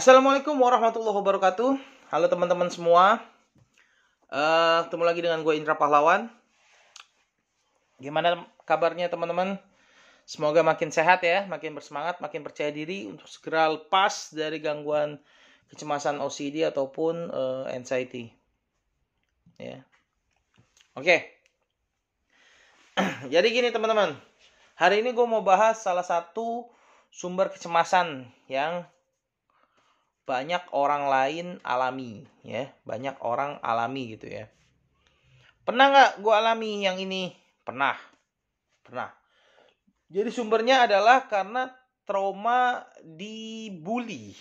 Assalamualaikum warahmatullahi wabarakatuh. Halo teman-teman semua. Uh, ketemu lagi dengan gue Indra Pahlawan. Gimana kabarnya teman-teman? Semoga makin sehat ya, makin bersemangat, makin percaya diri untuk segera lepas dari gangguan kecemasan OCD ataupun uh, anxiety. Ya. Yeah. Oke. Okay. Jadi gini teman-teman. Hari ini gue mau bahas salah satu sumber kecemasan yang banyak orang lain alami ya banyak orang alami gitu ya pernah nggak gue alami yang ini pernah pernah jadi sumbernya adalah karena trauma dibully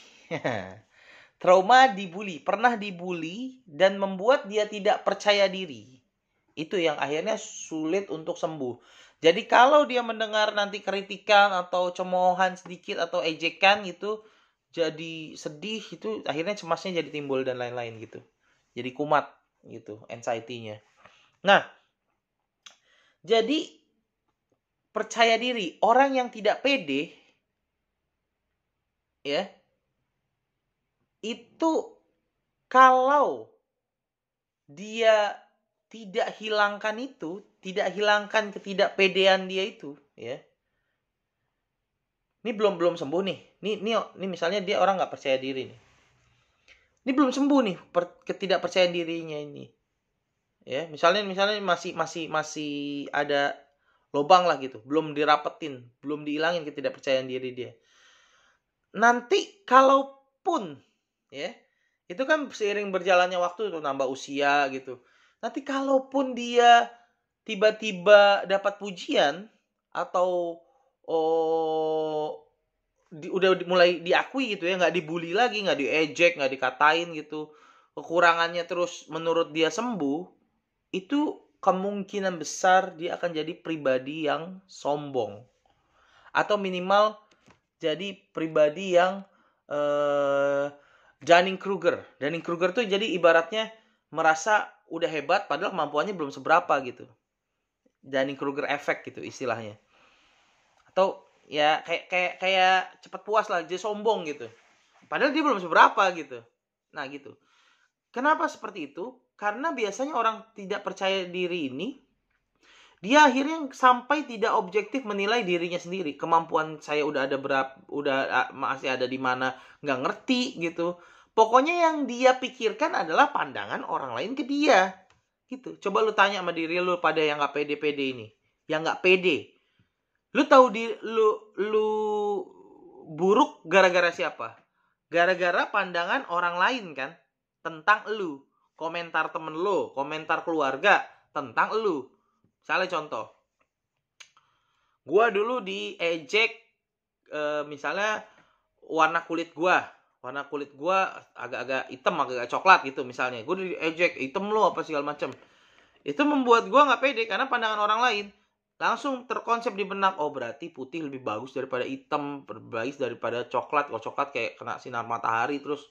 trauma dibully pernah dibully dan membuat dia tidak percaya diri itu yang akhirnya sulit untuk sembuh jadi kalau dia mendengar nanti kritikan atau cemoohan sedikit atau ejekan gitu jadi sedih itu akhirnya cemasnya jadi timbul dan lain-lain gitu jadi kumat gitu anxiety-nya nah jadi percaya diri orang yang tidak pede ya itu kalau dia tidak hilangkan itu, tidak hilangkan ketidakpedean dia itu, ya. Ini belum belum sembuh nih. Ini ini ini misalnya dia orang nggak percaya diri nih. Ini belum sembuh nih per, ketidakpercayaan dirinya ini. Ya, misalnya misalnya masih masih masih ada lobang lah gitu, belum dirapetin, belum dihilangin ketidakpercayaan diri dia. Nanti kalaupun ya, itu kan seiring berjalannya waktu itu nambah usia gitu. Nanti kalaupun dia tiba-tiba dapat pujian atau oh di, udah mulai diakui gitu ya nggak dibully lagi nggak diejek nggak dikatain gitu kekurangannya terus menurut dia sembuh itu kemungkinan besar dia akan jadi pribadi yang sombong atau minimal jadi pribadi yang eh, uh, Kruger Dunning Kruger tuh jadi ibaratnya merasa udah hebat padahal kemampuannya belum seberapa gitu Dunning Kruger efek gitu istilahnya atau ya kayak kayak kayak cepat puas lah jadi sombong gitu padahal dia belum seberapa gitu nah gitu kenapa seperti itu karena biasanya orang tidak percaya diri ini dia akhirnya sampai tidak objektif menilai dirinya sendiri kemampuan saya udah ada berapa udah ah, masih ada di mana nggak ngerti gitu pokoknya yang dia pikirkan adalah pandangan orang lain ke dia gitu coba lu tanya sama diri lu pada yang nggak pede-pede ini yang nggak pede lu tahu di lu lu buruk gara-gara siapa gara-gara pandangan orang lain kan tentang lu komentar temen lu komentar keluarga tentang lu salah contoh gua dulu diejek e, eh, misalnya warna kulit gua warna kulit gua agak-agak hitam agak-agak coklat gitu misalnya gua diejek hitam lu apa segala macam itu membuat gua nggak pede karena pandangan orang lain langsung terkonsep di benak oh berarti putih lebih bagus daripada hitam berbagus daripada coklat kalau oh, coklat kayak kena sinar matahari terus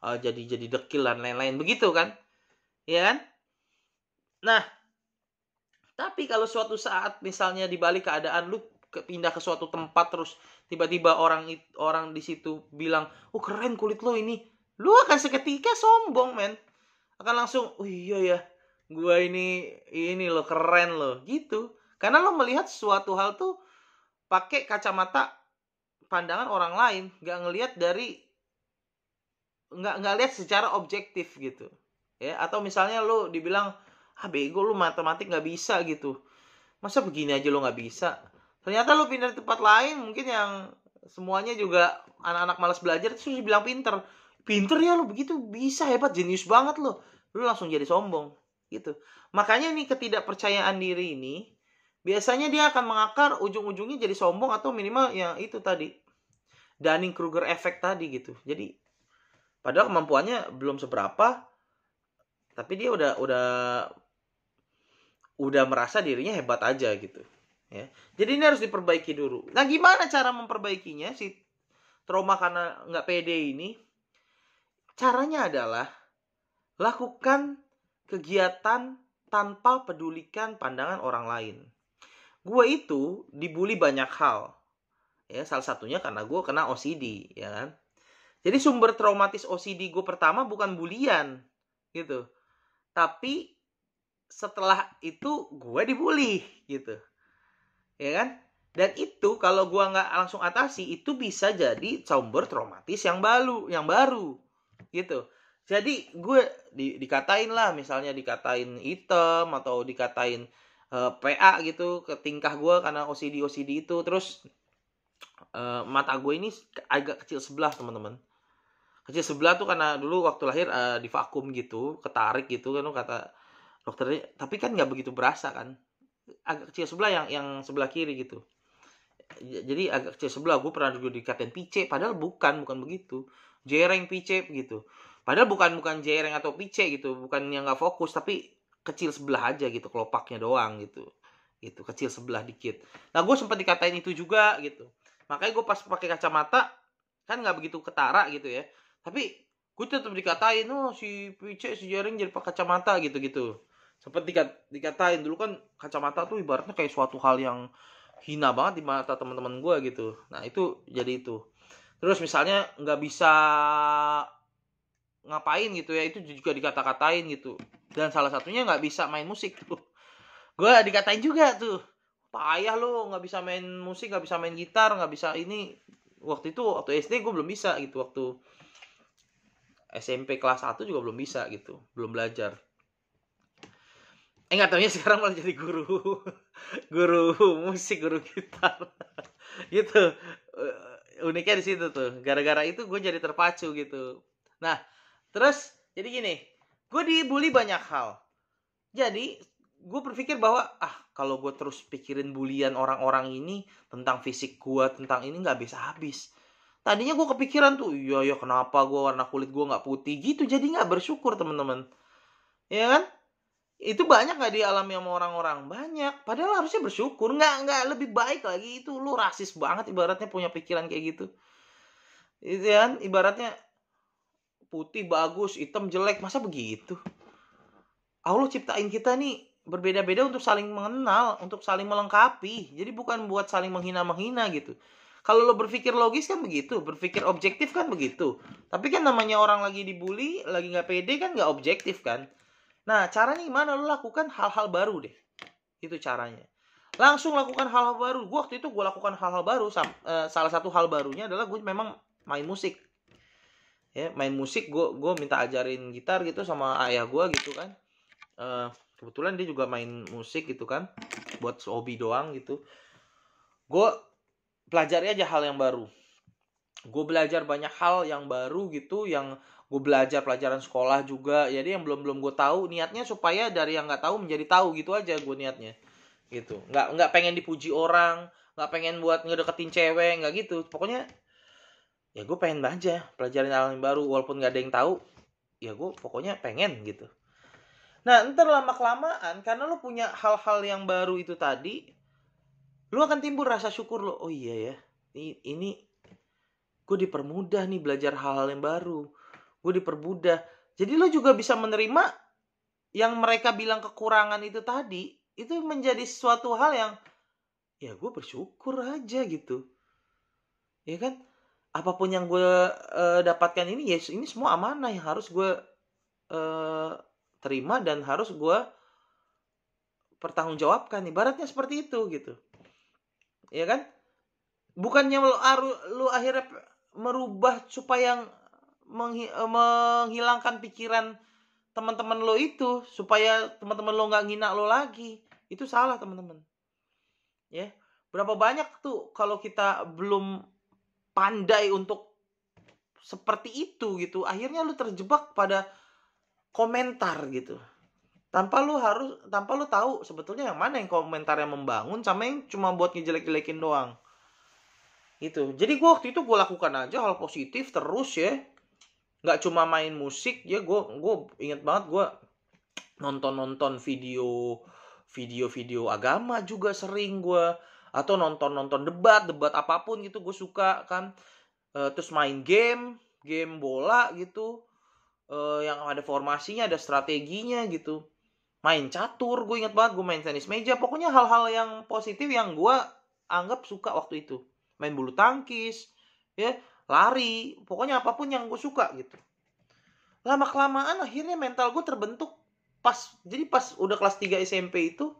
uh, eh, jadi jadi dekil dan lain-lain begitu kan ya kan nah tapi kalau suatu saat misalnya dibalik keadaan lu pindah ke suatu tempat terus tiba-tiba orang orang di situ bilang oh keren kulit lu ini lu akan seketika sombong men akan langsung oh iya ya gue ini ini lo keren lo gitu karena lo melihat suatu hal tuh pakai kacamata pandangan orang lain, nggak ngelihat dari nggak nggak lihat secara objektif gitu. Ya, atau misalnya lo dibilang ah bego lo matematik nggak bisa gitu. Masa begini aja lo nggak bisa? Ternyata lo pindah tempat lain mungkin yang semuanya juga anak-anak malas belajar terus dibilang pinter. Pinter ya lo begitu bisa hebat jenius banget lo. Lo langsung jadi sombong gitu. Makanya nih ketidakpercayaan diri ini biasanya dia akan mengakar ujung-ujungnya jadi sombong atau minimal ya itu tadi Dunning Kruger efek tadi gitu jadi padahal kemampuannya belum seberapa tapi dia udah udah udah merasa dirinya hebat aja gitu ya jadi ini harus diperbaiki dulu nah gimana cara memperbaikinya si trauma karena nggak pede ini caranya adalah lakukan kegiatan tanpa pedulikan pandangan orang lain gue itu dibully banyak hal ya salah satunya karena gue kena OCD ya kan jadi sumber traumatis OCD gue pertama bukan bulian gitu tapi setelah itu gue dibully gitu ya kan dan itu kalau gue nggak langsung atasi itu bisa jadi sumber traumatis yang baru yang baru gitu jadi gue di, dikatain lah misalnya dikatain item atau dikatain uh, eh, PA gitu ke tingkah gue karena OCD OCD itu terus uh, mata gue ini agak kecil sebelah teman-teman kecil sebelah tuh karena dulu waktu lahir uh, di vakum gitu ketarik gitu kan kata dokternya tapi kan nggak begitu berasa kan agak kecil sebelah yang yang sebelah kiri gitu jadi agak kecil sebelah gue pernah juga dikatain pice padahal bukan bukan begitu jereng pice gitu padahal bukan bukan jereng atau pice gitu bukan yang nggak fokus tapi kecil sebelah aja gitu kelopaknya doang gitu gitu kecil sebelah dikit nah gue sempat dikatain itu juga gitu makanya gue pas pakai kacamata kan nggak begitu ketara gitu ya tapi gue tetap dikatain oh si pc si jaring jadi pakai kacamata gitu gitu sempat dikat, dikatain dulu kan kacamata tuh ibaratnya kayak suatu hal yang hina banget di mata teman-teman gue gitu nah itu jadi itu terus misalnya nggak bisa ngapain gitu ya itu juga dikata-katain gitu dan salah satunya nggak bisa main musik tuh gue dikatain juga tuh payah lo nggak bisa main musik nggak bisa main gitar nggak bisa ini waktu itu waktu SD gue belum bisa gitu waktu SMP kelas 1 juga belum bisa gitu belum belajar eh nggak tahunya sekarang malah jadi guru guru musik guru gitar gitu eh, uniknya di situ tuh gara-gara itu gue jadi terpacu gitu nah terus jadi gini gue dibully banyak hal jadi gue berpikir bahwa ah kalau gue terus pikirin bulian orang-orang ini tentang fisik gue tentang ini nggak bisa habis tadinya gue kepikiran tuh iya ya kenapa gue warna kulit gue nggak putih gitu jadi nggak bersyukur temen-temen, ya kan itu banyak gak di alam sama orang-orang banyak padahal harusnya bersyukur nggak nggak lebih baik lagi itu lu rasis banget ibaratnya punya pikiran kayak gitu itu iya kan ibaratnya putih bagus, hitam jelek, masa begitu? Allah ciptain kita nih berbeda-beda untuk saling mengenal, untuk saling melengkapi. Jadi bukan buat saling menghina-menghina gitu. Kalau lo berpikir logis kan begitu, berpikir objektif kan begitu. Tapi kan namanya orang lagi dibully, lagi nggak pede kan nggak objektif kan. Nah caranya gimana lo lakukan hal-hal baru deh. Itu caranya. Langsung lakukan hal-hal baru. Gue waktu itu gue lakukan hal-hal baru. Eh, salah satu hal barunya adalah gue memang main musik ya main musik gue gue minta ajarin gitar gitu sama ayah gue gitu kan uh, kebetulan dia juga main musik gitu kan buat hobi doang gitu gue pelajari aja hal yang baru gue belajar banyak hal yang baru gitu yang gue belajar pelajaran sekolah juga jadi yang belum belum gue tahu niatnya supaya dari yang nggak tahu menjadi tahu gitu aja gue niatnya gitu nggak nggak pengen dipuji orang nggak pengen buat ngedeketin cewek nggak gitu pokoknya ya gue pengen aja pelajarin hal yang baru walaupun gak ada yang tahu ya gue pokoknya pengen gitu nah ntar lama kelamaan karena lo punya hal-hal yang baru itu tadi lo akan timbul rasa syukur lo oh iya ya ini, ini gue dipermudah nih belajar hal-hal yang baru gue dipermudah jadi lo juga bisa menerima yang mereka bilang kekurangan itu tadi itu menjadi suatu hal yang ya gue bersyukur aja gitu ya kan apapun yang gue uh, dapatkan ini ya ini semua amanah yang harus gue uh, terima dan harus gue pertanggungjawabkan ibaratnya seperti itu gitu ya kan bukannya lo lu akhirnya merubah supaya yang eh, menghilangkan pikiran teman-teman lo itu supaya teman-teman lo nggak ngina lo lagi itu salah teman-teman ya berapa banyak tuh kalau kita belum pandai untuk seperti itu gitu akhirnya lu terjebak pada komentar gitu tanpa lu harus tanpa lu tahu sebetulnya yang mana yang komentar yang membangun sama yang cuma buat ngejelek-jelekin doang gitu jadi gue waktu itu gue lakukan aja hal positif terus ya nggak cuma main musik ya gue gue inget banget gue nonton nonton video video video agama juga sering gue atau nonton nonton debat debat apapun gitu gue suka kan e, terus main game game bola gitu e, yang ada formasinya ada strateginya gitu main catur gue inget banget gue main tenis meja pokoknya hal-hal yang positif yang gue anggap suka waktu itu main bulu tangkis ya lari pokoknya apapun yang gue suka gitu lama kelamaan akhirnya mental gue terbentuk pas jadi pas udah kelas 3 SMP itu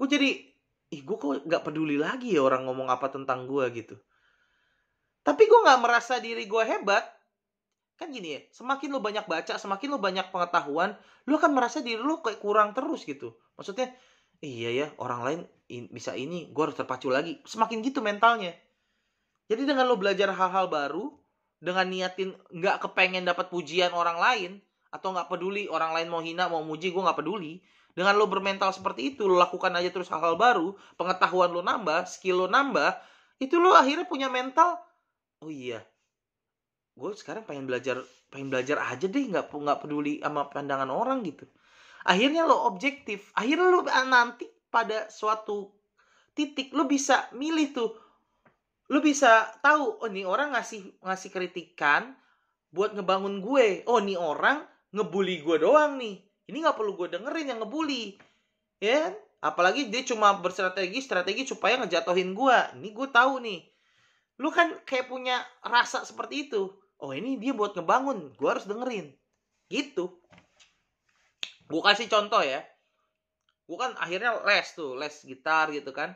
gue jadi ih gue kok nggak peduli lagi ya orang ngomong apa tentang gue gitu tapi gue nggak merasa diri gue hebat kan gini ya semakin lo banyak baca semakin lo banyak pengetahuan lo akan merasa diri lo kayak kurang terus gitu maksudnya iya ya orang lain in, bisa ini gue harus terpacu lagi semakin gitu mentalnya jadi dengan lo belajar hal-hal baru dengan niatin nggak kepengen dapat pujian orang lain atau nggak peduli orang lain mau hina mau muji gue nggak peduli dengan lo bermental seperti itu, lo lakukan aja terus hal-hal baru, pengetahuan lo nambah, skill lo nambah, itu lo akhirnya punya mental, oh iya, gue sekarang pengen belajar, pengen belajar aja deh, nggak nggak peduli sama pandangan orang gitu. Akhirnya lo objektif, akhirnya lo nanti pada suatu titik lo bisa milih tuh, lo bisa tahu, oh nih orang ngasih ngasih kritikan buat ngebangun gue, oh nih orang ngebully gue doang nih ini nggak perlu gue dengerin yang ngebully ya yeah? Kan? apalagi dia cuma berstrategi strategi supaya ngejatohin gue ini gue tahu nih lu kan kayak punya rasa seperti itu oh ini dia buat ngebangun gue harus dengerin gitu gue kasih contoh ya gue kan akhirnya les tuh les gitar gitu kan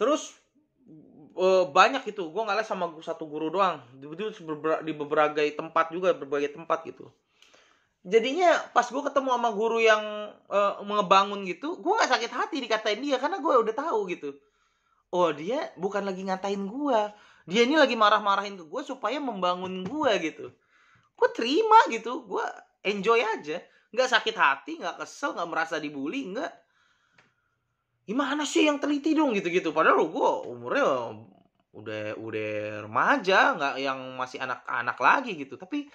terus eh, banyak itu. gue nggak sama satu guru doang di, di, di beberapa tempat juga berbagai tempat gitu jadinya pas gue ketemu sama guru yang uh, ngebangun gitu gue nggak sakit hati dikatain dia karena gue udah tahu gitu oh dia bukan lagi ngatain gue dia ini lagi marah-marahin ke gue supaya membangun gue gitu gue terima gitu gue enjoy aja nggak sakit hati nggak kesel nggak merasa dibully nggak gimana sih yang teliti dong gitu-gitu padahal gue umurnya udah udah remaja nggak yang masih anak-anak lagi gitu tapi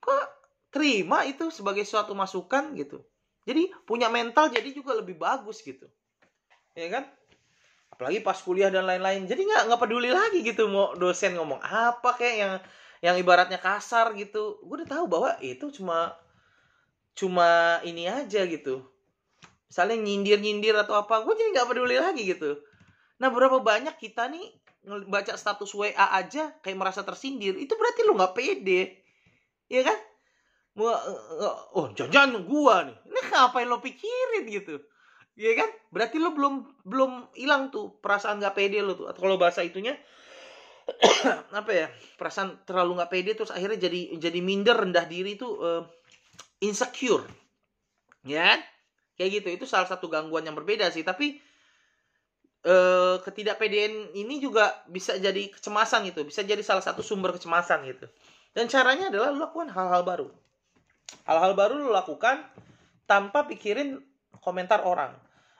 kok terima itu sebagai suatu masukan gitu. Jadi punya mental jadi juga lebih bagus gitu. Ya kan? Apalagi pas kuliah dan lain-lain. Jadi nggak nggak peduli lagi gitu mau dosen ngomong apa kayak yang yang ibaratnya kasar gitu. Gue udah tahu bahwa itu cuma cuma ini aja gitu. saling nyindir-nyindir atau apa, gue jadi nggak peduli lagi gitu. Nah berapa banyak kita nih baca status WA aja kayak merasa tersindir, itu berarti lu nggak pede, ya kan? Eh, eh, oh jajan gua nih ini apa yang lo pikirin gitu ya kan berarti lo belum belum hilang tuh perasaan gak pede lo tuh atau kalau bahasa itunya apa ya perasaan terlalu nggak pede terus akhirnya jadi jadi minder rendah diri itu uh, eh, insecure ya kan? kayak gitu itu salah satu gangguan yang berbeda sih tapi uh, ketidakpedean ini juga bisa jadi kecemasan gitu bisa jadi salah satu sumber kecemasan gitu dan caranya adalah lo lakukan hal-hal baru Hal-hal baru lo lakukan tanpa pikirin komentar orang.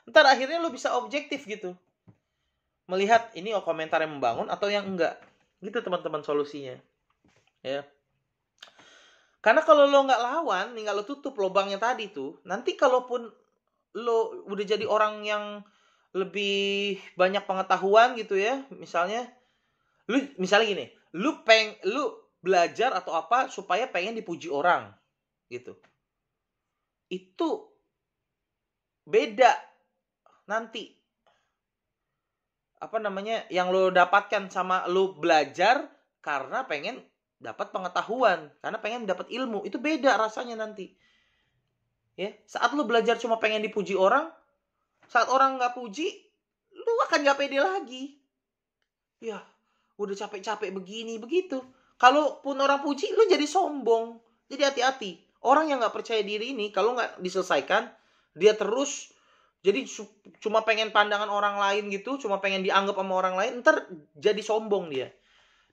Ntar akhirnya lo bisa objektif gitu. Melihat ini oh, komentar yang membangun atau yang enggak. Gitu teman-teman solusinya. Ya. Karena kalau lo nggak lawan, nih lo tutup lubangnya tadi tuh, nanti kalaupun lo udah jadi orang yang lebih banyak pengetahuan gitu ya, misalnya lu misalnya gini, lu peng lu belajar atau apa supaya pengen dipuji orang gitu itu beda nanti apa namanya yang lo dapatkan sama lo belajar karena pengen dapat pengetahuan karena pengen dapat ilmu itu beda rasanya nanti ya saat lo belajar cuma pengen dipuji orang saat orang nggak puji lo akan nggak pede lagi ya udah capek-capek begini begitu kalau pun orang puji lo jadi sombong jadi hati-hati Orang yang nggak percaya diri ini kalau nggak diselesaikan, dia terus jadi cuma pengen pandangan orang lain gitu, cuma pengen dianggap sama orang lain, ntar jadi sombong dia.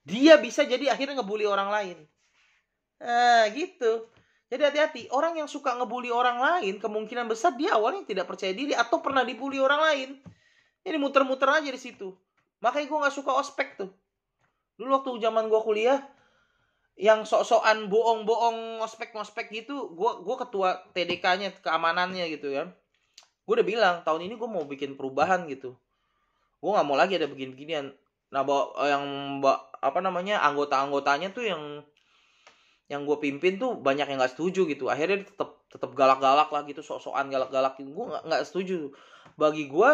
Dia bisa jadi akhirnya ngebully orang lain. Nah, gitu. Jadi hati-hati, orang yang suka ngebully orang lain, kemungkinan besar dia awalnya tidak percaya diri atau pernah dibully orang lain. Ini muter-muter aja di situ. Makanya gue gak suka ospek tuh. Dulu waktu zaman gue kuliah, yang sok-sokan bohong-bohong ngospek-ngospek gitu gua gua ketua TDK-nya keamanannya gitu kan gua udah bilang tahun ini gua mau bikin perubahan gitu gua nggak mau lagi ada begini-beginian nah bawa, eh, yang bawa, apa namanya anggota-anggotanya tuh yang yang gue pimpin tuh banyak yang nggak setuju gitu akhirnya tetap tetap galak-galak lah gitu sok-sokan galak-galak gitu. gue nggak setuju bagi gue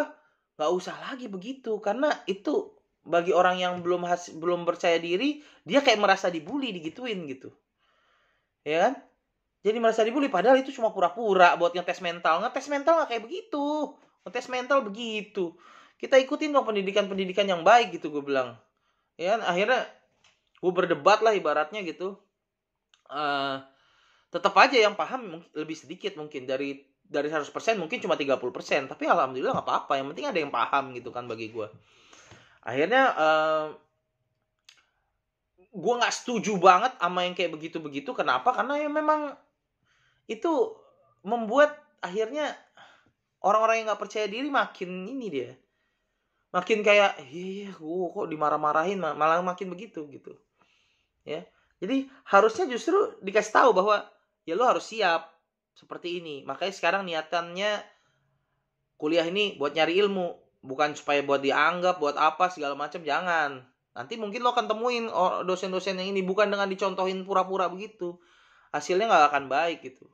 nggak usah lagi begitu karena itu bagi orang yang belum has, belum percaya diri dia kayak merasa dibully digituin gitu ya kan jadi merasa dibully padahal itu cuma pura-pura buat ngetes mental ngetes mental gak kayak begitu ngetes mental begitu kita ikutin dong pendidikan-pendidikan yang baik gitu gue bilang ya kan? akhirnya gue berdebat lah ibaratnya gitu uh, eh, tetap aja yang paham lebih sedikit mungkin dari dari 100% mungkin cuma 30% tapi alhamdulillah nggak apa-apa yang penting ada yang paham gitu kan bagi gue akhirnya uh, eh, gue nggak setuju banget sama yang kayak begitu begitu kenapa karena ya memang itu membuat akhirnya orang-orang yang nggak percaya diri makin ini dia makin kayak iya gue kok dimarah-marahin malah makin begitu gitu ya jadi harusnya justru dikasih tahu bahwa ya lo harus siap seperti ini makanya sekarang niatannya kuliah ini buat nyari ilmu bukan supaya buat dianggap buat apa segala macam jangan nanti mungkin lo akan temuin dosen-dosen yang ini bukan dengan dicontohin pura-pura begitu hasilnya nggak akan baik gitu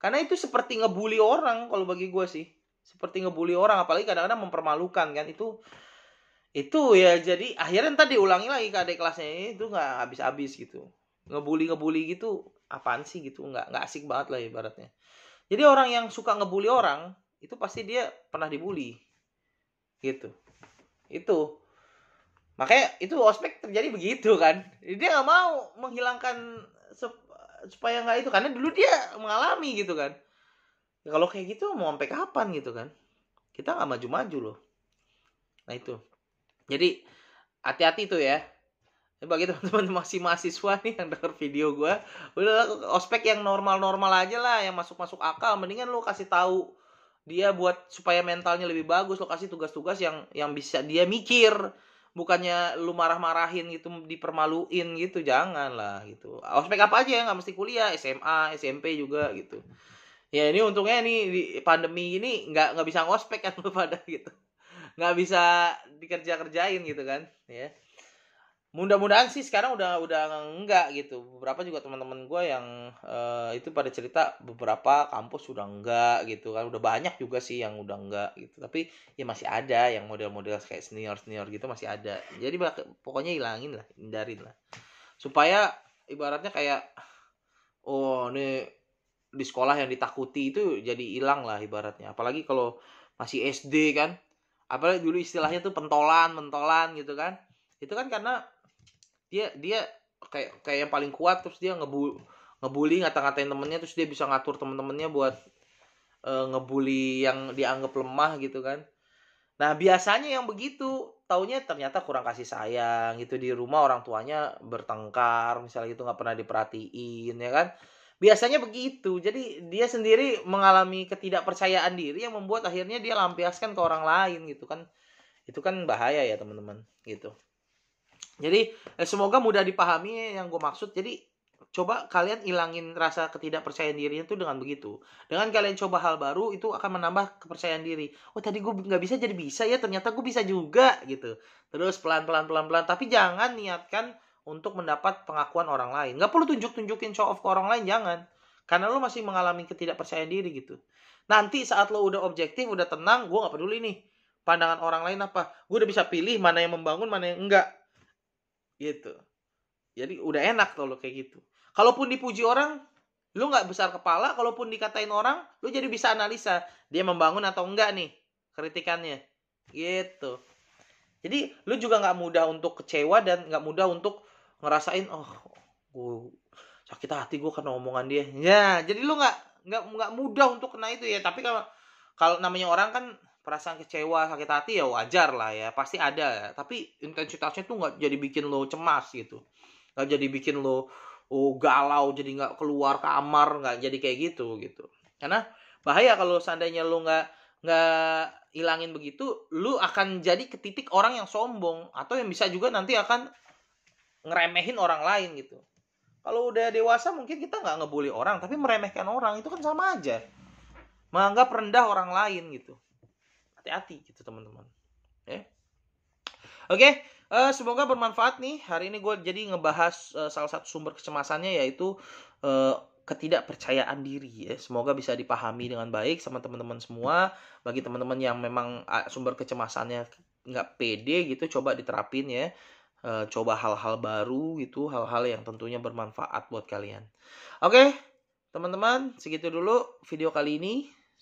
karena itu seperti ngebully orang kalau bagi gue sih seperti ngebully orang apalagi kadang-kadang mempermalukan kan itu itu ya jadi akhirnya ntar diulangi lagi ke adik kelasnya eh, itu nggak habis-habis gitu ngebully ngebully gitu apaan sih gitu nggak nggak asik banget lah ibaratnya jadi orang yang suka ngebully orang itu pasti dia pernah dibully gitu itu makanya itu ospek terjadi begitu kan dia nggak mau menghilangkan sup supaya nggak itu karena dulu dia mengalami gitu kan ya, kalau kayak gitu mau sampai kapan gitu kan kita nggak maju-maju loh nah itu jadi hati-hati tuh ya bagi teman-teman masih mahasiswa nih yang denger video gue udah ospek yang normal-normal aja lah yang masuk-masuk akal mendingan lo kasih tahu dia buat supaya mentalnya lebih bagus lo kasih tugas-tugas yang yang bisa dia mikir bukannya lu marah-marahin gitu dipermaluin gitu jangan lah gitu ospek apa aja ya nggak mesti kuliah SMA SMP juga gitu ya ini untungnya nih di pandemi ini nggak nggak bisa ngospek kan lu pada gitu nggak bisa dikerja kerjain gitu kan ya mudah-mudahan sih sekarang udah udah enggak gitu beberapa juga teman-teman gue yang uh, itu pada cerita beberapa kampus sudah enggak gitu kan udah banyak juga sih yang udah enggak gitu tapi ya masih ada yang model-model kayak senior senior gitu masih ada jadi pokoknya hilangin lah hindarin lah supaya ibaratnya kayak oh ini di sekolah yang ditakuti itu jadi hilang lah ibaratnya apalagi kalau masih SD kan apalagi dulu istilahnya tuh pentolan pentolan gitu kan itu kan karena dia dia kayak kayak yang paling kuat terus dia ngebu ngebully ngata-ngatain temennya terus dia bisa ngatur temen-temennya buat e, ngebully yang dianggap lemah gitu kan nah biasanya yang begitu taunya ternyata kurang kasih sayang gitu di rumah orang tuanya bertengkar misalnya gitu nggak pernah diperhatiin ya kan biasanya begitu jadi dia sendiri mengalami ketidakpercayaan diri yang membuat akhirnya dia lampiaskan ke orang lain gitu kan itu kan bahaya ya teman-teman gitu jadi eh, semoga mudah dipahami yang gue maksud. Jadi coba kalian ilangin rasa ketidakpercayaan dirinya tuh dengan begitu. Dengan kalian coba hal baru itu akan menambah kepercayaan diri. Oh tadi gue nggak bisa jadi bisa ya ternyata gue bisa juga gitu. Terus pelan pelan pelan pelan. Tapi jangan niatkan untuk mendapat pengakuan orang lain. Nggak perlu tunjuk tunjukin show off ke orang lain jangan. Karena lo masih mengalami ketidakpercayaan diri gitu. Nanti saat lo udah objektif, udah tenang, gue nggak peduli nih pandangan orang lain apa. Gue udah bisa pilih mana yang membangun, mana yang enggak gitu jadi udah enak tuh lo kayak gitu kalaupun dipuji orang lu nggak besar kepala kalaupun dikatain orang lu jadi bisa analisa dia membangun atau enggak nih kritikannya gitu jadi lu juga nggak mudah untuk kecewa dan nggak mudah untuk ngerasain oh gue sakit hati gue karena omongan dia ya jadi lu nggak nggak nggak mudah untuk kena itu ya tapi kalau kalau namanya orang kan perasaan kecewa sakit hati ya wajar lah ya pasti ada ya. tapi intensitasnya tuh nggak jadi bikin lo cemas gitu nggak jadi bikin lo oh galau jadi nggak keluar kamar nggak jadi kayak gitu gitu karena bahaya kalau seandainya lo nggak nggak hilangin begitu lo akan jadi ke titik orang yang sombong atau yang bisa juga nanti akan ngeremehin orang lain gitu kalau udah dewasa mungkin kita nggak ngebully orang tapi meremehkan orang itu kan sama aja menganggap rendah orang lain gitu hati-hati gitu teman-teman ya oke okay, uh, eh, semoga bermanfaat nih hari ini gue jadi ngebahas uh, salah satu sumber kecemasannya yaitu uh, ketidakpercayaan diri ya. Semoga bisa dipahami dengan baik sama teman-teman semua. Bagi teman-teman yang memang ah, sumber kecemasannya nggak pede gitu, coba diterapin ya. E, coba hal-hal baru gitu, hal-hal yang tentunya bermanfaat buat kalian. Oke, teman-teman, segitu dulu video kali ini.